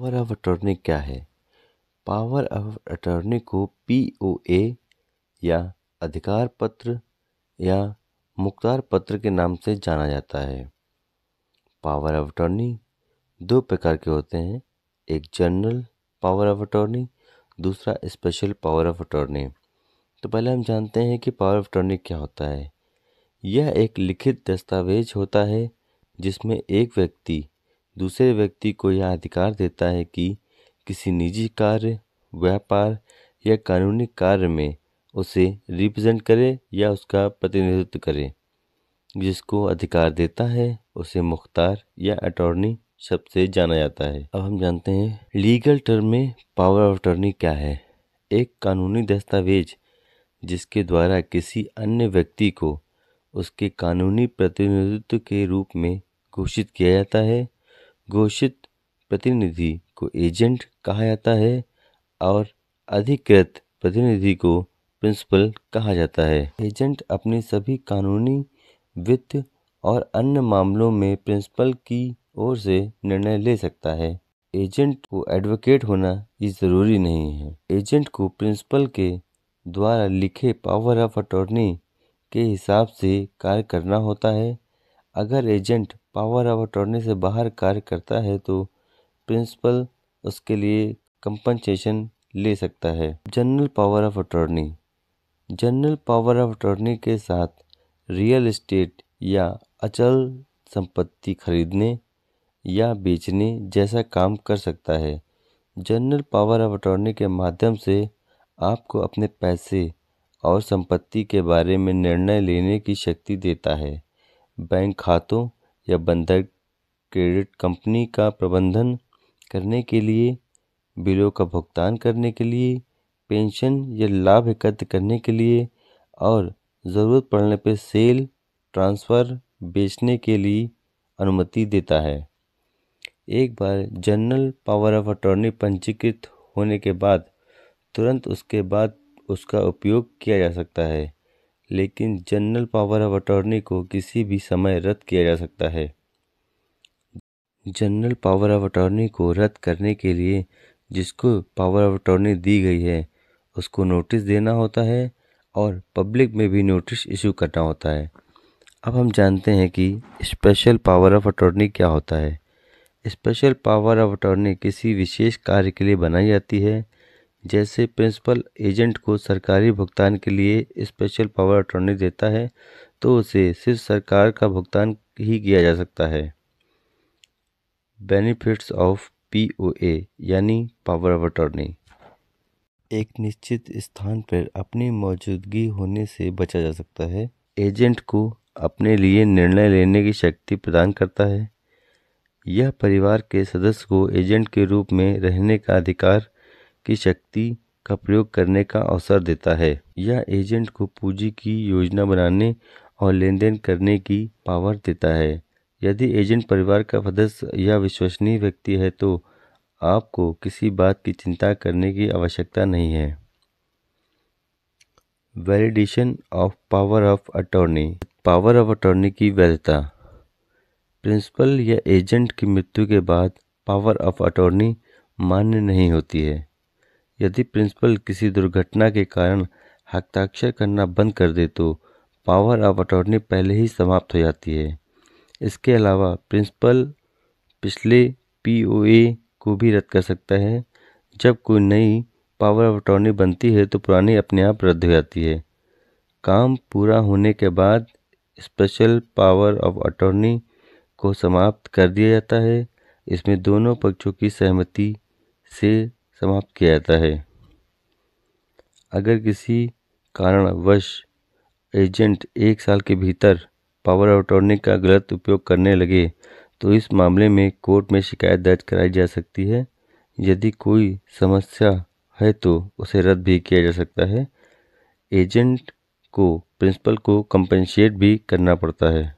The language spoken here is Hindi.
पावर ऑफ अटॉर्नी क्या है पावर ऑफ अटॉर्नी को पी ओ ए या अधिकार पत्र या मुख्तार पत्र के नाम से जाना जाता है पावर ऑफ अटॉर्नी दो प्रकार के होते हैं एक जनरल पावर ऑफ अटॉर्नी दूसरा स्पेशल पावर ऑफ अटॉर्नी तो पहले हम जानते हैं कि पावर ऑफ अटॉर्नी क्या होता है यह एक लिखित दस्तावेज होता है जिसमें एक व्यक्ति दूसरे व्यक्ति को यह अधिकार देता है कि किसी निजी कार्य व्यापार या कानूनी कार्य में उसे रिप्रेजेंट करे या उसका प्रतिनिधित्व करे जिसको अधिकार देता है उसे मुख्तार या अटॉर्नी शब्द से जाना जाता है अब हम जानते हैं लीगल टर्म में पावर ऑफ अटॉर्नी क्या है एक कानूनी दस्तावेज जिसके द्वारा किसी अन्य व्यक्ति को उसके कानूनी प्रतिनिधित्व के रूप में घोषित किया जाता है घोषित प्रतिनिधि को एजेंट कहा जाता है और अधिकृत प्रतिनिधि को प्रिंसिपल कहा जाता है एजेंट अपने सभी कानूनी वित्त और अन्य मामलों में प्रिंसिपल की ओर से निर्णय ले सकता है एजेंट को एडवोकेट होना ये ज़रूरी नहीं है एजेंट को प्रिंसिपल के द्वारा लिखे पावर ऑफ अटॉर्नी के हिसाब से कार्य करना होता है अगर एजेंट पावर ऑफ अटॉर्नी से बाहर कार्य करता है तो प्रिंसिपल उसके लिए कंपनसेशन ले सकता है general power of attorney general power of attorney के साथ रियल एस्टेट या अचल संपत्ति खरीदने या बेचने जैसा काम कर सकता है जनरल पावर ऑफ अटॉर्नी के माध्यम से आपको अपने पैसे और संपत्ति के बारे में निर्णय लेने की शक्ति देता है बैंक खातों या बंधक क्रेडिट कंपनी का प्रबंधन करने के लिए बिलों का भुगतान करने के लिए पेंशन या लाभ एकत्र करने के लिए और ज़रूरत पड़ने पर सेल ट्रांसफ़र बेचने के लिए अनुमति देता है एक बार जनरल पावर ऑफ अटॉर्नी पंजीकृत होने के बाद तुरंत उसके बाद उसका उपयोग किया जा सकता है लेकिन जनरल पावर ऑफ अटॉर्नी को किसी भी समय रद्द किया जा सकता है जनरल पावर ऑफ अटॉर्नी को रद्द करने के लिए जिसको पावर ऑफ अटॉर्नी दी गई है उसको नोटिस देना होता है और पब्लिक में भी नोटिस इशू करना होता है अब हम जानते हैं कि स्पेशल पावर ऑफ अटॉर्नी क्या होता है स्पेशल पावर ऑफ अटॉर्नी किसी विशेष कार्य के लिए बनाई जाती है जैसे प्रिंसिपल एजेंट को सरकारी भुगतान के लिए स्पेशल पावर अटॉर्नी देता है तो उसे सिर्फ सरकार का भुगतान ही किया जा सकता है benefits of P O A यानी पावर ऑफ अटॉर्नी एक निश्चित स्थान पर अपनी मौजूदगी होने से बचा जा सकता है एजेंट को अपने लिए निर्णय लेने की शक्ति प्रदान करता है यह परिवार के सदस्य को एजेंट के रूप में रहने का अधिकार की शक्ति का प्रयोग करने का अवसर देता है यह एजेंट को पूंजी की योजना बनाने और लेन देन करने की पावर देता है यदि एजेंट परिवार का सदस्य या विश्वसनीय व्यक्ति है तो आपको किसी बात की चिंता करने की आवश्यकता नहीं है validation of power of attorney power of attorney की वैधता प्रिंसिपल या एजेंट की मृत्यु के बाद पावर ऑफ अटॉर्नी मान्य नहीं होती है यदि प्रिंसिपल किसी दुर्घटना के कारण हस्ताक्षर करना बंद कर दे तो पावर ऑफ अटॉर्नी पहले ही समाप्त हो जाती है इसके अलावा प्रिंसिपल पिछले पीओए को भी रद्द कर सकता है जब कोई नई पावर ऑफ अटॉर्नी बनती है तो पुरानी अपने आप रद्द हो जाती है काम पूरा होने के बाद स्पेशल पावर ऑफ अटॉर्नी को समाप्त कर दिया जाता है इसमें दोनों पक्षों की सहमति से समाप्त किया जाता है अगर किसी कारणवश एजेंट एक साल के भीतर पावर ऑफ अटॉर्नी का गलत उपयोग करने लगे तो इस मामले में कोर्ट में शिकायत दर्ज कराई जा सकती है यदि कोई समस्या है तो उसे रद्द भी किया जा सकता है एजेंट को प्रिंसिपल को कंपनसेट भी करना पड़ता है